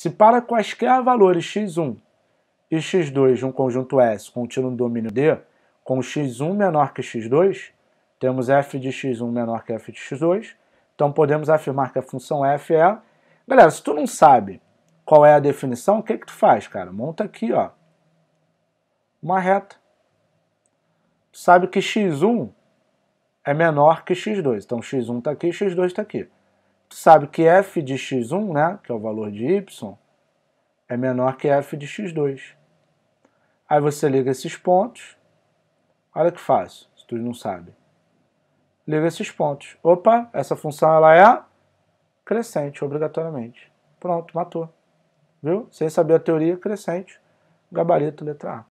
Se para quaisquer valores x1 e x2 de um conjunto S contínuo no domínio D, com x1 menor que x2, temos f de x1 menor que f de x2, então podemos afirmar que a função f é... Galera, se tu não sabe qual é a definição, o que, que tu faz, cara? Monta aqui, ó, uma reta. Tu sabe que x1 é menor que x2, então x1 está aqui e x2 está aqui tu sabe que f de x1, né, que é o valor de y, é menor que f de x2. Aí você liga esses pontos. Olha que fácil, se tu não sabe. Liga esses pontos. Opa, essa função ela é crescente, obrigatoriamente. Pronto, matou. Viu? Sem saber a teoria, crescente, gabarito, letra A.